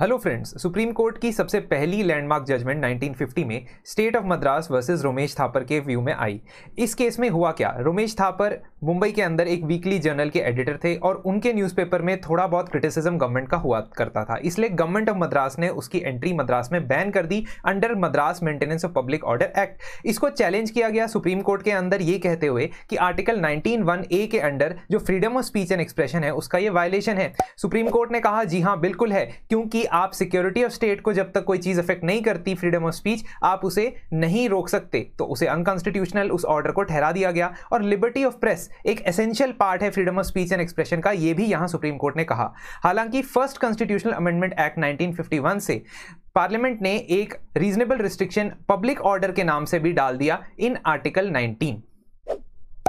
hello friends supreme court की सबसे पहली लैंडमार्क जजमेंट 1950 में state of Madras versus Romesh Thapar के व्यू में आई इस केस में हुआ क्या रोमेश थापर मुंबई के अंदर एक वीकली जर्नल के एडिटर थे और उनके न्यूज़पेपर में थोड़ा बहुत क्रिटिसिज्म गवर्नमेंट का हुआ करता था इसलिए गवर्नमेंट ऑफ मद्रास ने उसकी एंट्री मद्रास में बैन कर दी under Madras maintenance of public order act इसको चैलेंज किया गया सुप्रीम कोर्ट के अंदर ये कहते हुए कि आर्टिकल नाइनटीन वन ए के अंडर जो freedom of speech and expression है उसका ये वायलेशन है सुप्रीम कोर्ट ने कहा जी हाँ बिल्कुल है क्योंकि आप सिक्योरिटी ऑफ स्टेट को जब तक कोई चीज़ अफेक्ट नहीं करती फ्रीडम ऑफ स्पीच आप उसे नहीं रोक सकते तो उसे अनकॉन्स्टिट्यूशनल उस ऑर्डर को ठहरा दिया गया और लिबर्टी ऑफ प्रेस एक एसेंशियल पार्ट है freedom of speech and expression का यह भी यहां सुप्रीम कोर्ट ने कहा हालांकि first constitutional amendment act nineteen से पार्लियामेंट ने एक रीजनेबल रिस्ट्रिक्शन पब्लिक ऑर्डर के नाम से भी डाल दिया इन आर्टिकल नाइनटीन